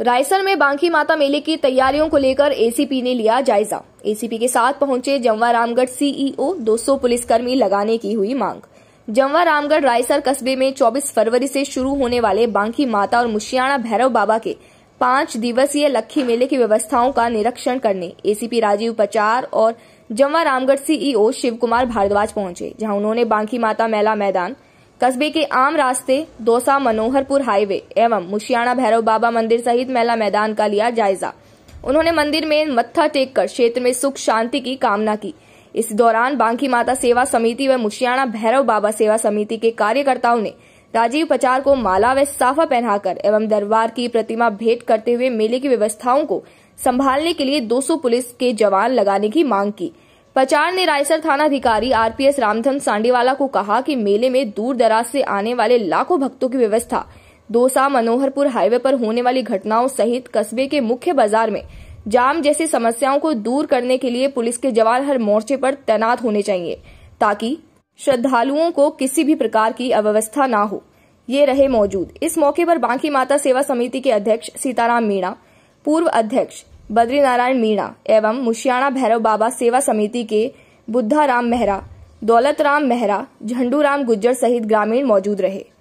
रायसर में बांकी माता मेले की तैयारियों को लेकर एसीपी ने लिया जायजा एसीपी के साथ पहुंचे जमवा रामगढ़ e सीईओ 200 पुलिसकर्मी लगाने की हुई मांग जमवा रामगढ़ रायसर कस्बे में 24 फरवरी से शुरू होने वाले बांकी माता और मुशियाना भैरव बाबा के पांच दिवसीय लखी मेले की व्यवस्थाओं का निरीक्षण करने एसीपी राजीव पचार और जमवा रामगढ़ सीईओ e शिव कुमार भारद्वाज पहुंचे जहां उन्होंने बांकी माता मेला मैदान कस्बे के आम रास्ते दोसा मनोहरपुर हाईवे एवं मुशियाना भैरव बाबा मंदिर सहित मेला मैदान का लिया जायजा उन्होंने मंदिर में मत्था टेक कर क्षेत्र में सुख शांति की कामना की इस दौरान बांकी माता सेवा समिति व मुशियाना भैरव बाबा सेवा समिति के कार्यकर्ताओं ने राजीव पचार को माला व साफा पहनाकर एवं दरबार की प्रतिमा भेंट करते हुए मेले की व्यवस्थाओं को संभालने के लिए 200 पुलिस के जवान लगाने की मांग की पचार ने रायसर थाना अधिकारी आरपीएस रामधन सांडेवाला को कहा कि मेले में दूर दराज से आने वाले लाखों भक्तों की व्यवस्था दोसा मनोहरपुर हाईवे पर होने वाली घटनाओं सहित कस्बे के मुख्य बाजार में जाम जैसी समस्याओं को दूर करने के लिए पुलिस के जवान हर मोर्चे पर तैनात होने चाहिए ताकि श्रद्धालुओं को किसी भी प्रकार की अव्यवस्था न हो ये रहे मौजूद इस मौके पर बांकी माता सेवा समिति के अध्यक्ष सीताराम मीणा पूर्व अध्यक्ष बद्रीनारायण मीणा एवं मुशियाणा भैरव बाबा सेवा समिति के बुद्धा राम मेहरा दौलत राम मेहरा झंडू राम गुज्जर सहित ग्रामीण मौजूद रहे